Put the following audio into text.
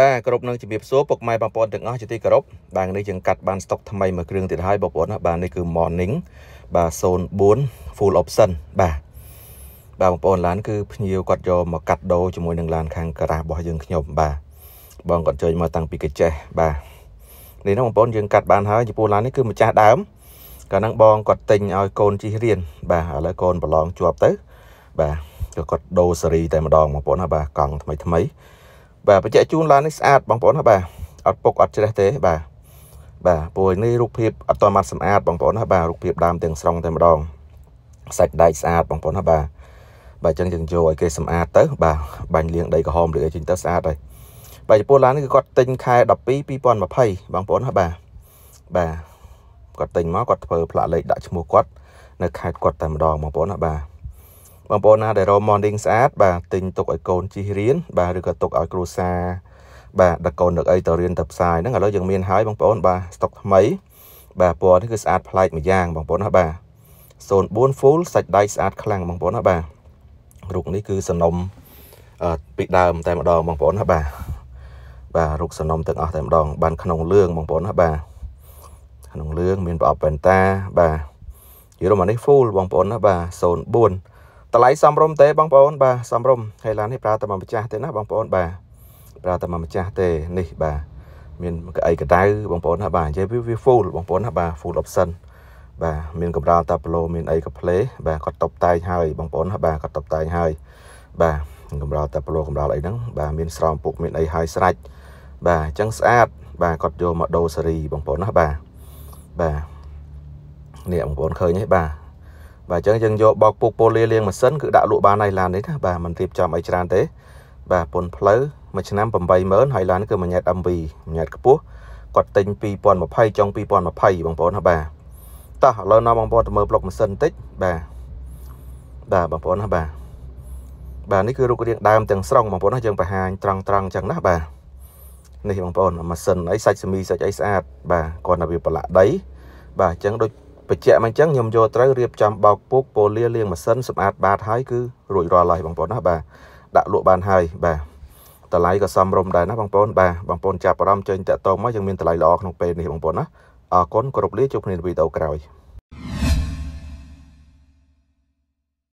បាទគ្រប់នឹងជំរាបសួរពុកម៉ែបងប្អូនទាំងអស់ជាទីគោរពបាទនេះយើងកាត់បានស្តុកថ្មីមួយគ្រឿងទៀតហើយបងប្អូនណាបាទនេះគឺ morning បាទ04 full option បាទបាទបងប្អូនឡានគឺភ្ញៀវគាត់យកមកកាត់ដូរជាមួយនឹងឡានខាងការ៉ាសរបស់យើងខ្ញុំបាទបងគាត់ជួយមកតាំងពីកញ្ចេះបាទនេះណាបងប្អូនយើងកាត់បានហើយចំពោះឡាននេះគឺម្ចាស់ដើមកាលហ្នឹងបងគាត់ទិញឲ្យកូនជិះរៀនបាទឥឡូវកូនប្រឡងជាប់ទៅបាទគាត់ដូរស៊េរីតែម្ដងបងប្អូនណាបាទកង់ថ្មី ថ្មីបាទបញ្ជាក់ជូនឡាននេះស្អាតបងប្អូនណាបាទអត់ពុកអត់ច្រេះទេបាទបាទព្រោះនេះរូបភាពអត់ទាន់បានសម្អាតបងប្អូនណាបាទរូបភាពដើមទាំងស្រុងតែម្ដងសាច់ដែកស្អាតបងប្អូនណាបាទបាទអញ្ចឹងយើងយកឲ្យគេសម្អាតទៅបាទបាញ់លាងដីក្រហមឬអីចេញទៅស្អាតហើយបាទចំពោះឡាននេះគឺគាត់ទិញខែ12 2020បងប្អូនណាបាទបាទគាត់ទិញមកគាត់ធ្វើផ្លាកលេខដាក់ឈ្មោះគាត់នៅខេត្តគាត់តែម្ដងបងប្អូនណាបាទបងប្អូនណាដែលរក morning ស្អាតបាទទិញទុកឲ្យកូនជិះរៀនបាទឬក៏ទុកឲ្យគ្រូសាបាទដឹកកូនដឹកអីទៅរៀនទៅផ្សាយហ្នឹងឥឡូវយើងមានហើយបងប្អូនបាទស្តុកថ្មីបាទពណ៌នេះគឺស្អាតប្លែកម្យ៉ាងបងប្អូនណាបាទ04 full សាច់ដៃស្អាតខ្លាំងបងប្អូនណាបាទរុកនេះគឺសនំពីដើមតែម្ដងបងប្អូនណាបាទបាទរុកសនំទាំងអស់តែម្ដង បានក្នុងលឿងបងប្អូនណាបាទក្នុងលឿងមានប្រអប់ប៉ែនតាបាទយល់មកនេះ full បងប្អូនណាបាទ04តម្លៃសំរុំទេបងប្អូនបាទសំរុំហើយឡាននេះប្រើតែមកម្ចាស់ទេណាបងប្អូនបាទប្រើតែមកម្ចាស់ទេនេះបាទមានកៅអីកដៅបងប្អូនណាបាទអញ្ចឹងវា full បងប្អូនណាបាទ full option បាទមានកម្រាលតាប្លូមានអីក៏ play បាទគាត់តុបតែងហើយបងប្អូនណាបាទគាត់តុបតែងហើយបាទកម្រាលតាប្លូកម្រាលអីហ្នឹងបាទមានស្រោមពុកមានអីហើយស្រាច់បាទអញ្ចឹងស្អាតបាទគាត់យកមកដូរសេរីបងប្អូនណាបាទបាទនេះបងប្អូនឃើញទេបាទបាទអញ្ចឹងយើងយកបោកពុកប៉ូលីលាងម៉ាស៊ីនគឺដាក់លក់បានហើយឡាននេះណាបាទមិនរៀបចំអីច្រើនទេបាទពុនផ្លូវមួយឆ្នាំ80000ហើយឡានគឺមួយញ៉ែត MV មួយញ៉ែតខ្ពស់គាត់ទិញ2020ចុង2020បងប្អូនណាបាទតោះឥឡូវណាបងប្អូនទៅមើលប្លុកម៉ាស៊ីនបន្តិចបាទបាទបងប្អូនណាបាទបាទនេះគឺរូបរាងដើមទាំងស្រុងបងប្អូនណាយើងបង្ហាញត្រង់ត្រង់អញ្ចឹងណាបាទនេះបងប្អូនម៉ាស៊ីនអីសាច់សមីសាច់អីស្អាតបាទគាត់នៅវាប្រឡាក់ដីបាទអញ្ចឹងដូចបច្ចៈមកអញ្ចឹងខ្ញុំយកត្រូវរៀបចំបោកពុកពូលាលាងម៉ាស៊ីនសម្អាតបាតហើយគឺរួចរាល់ហើយបងប្អូនណាបាទដាក់លក់បានហើយបាទតម្លៃក៏សមរម្យដែរណាបងប្អូនបាទបងប្អូនចាប់អារម្មណ៍ចេញតាក់ទងមកយើងមានតម្លៃល្អក្នុងពេលនេះបងប្អូនណាអរគុណគ្រប់លាជួបគ្នានៅវីដេអូក្រោយ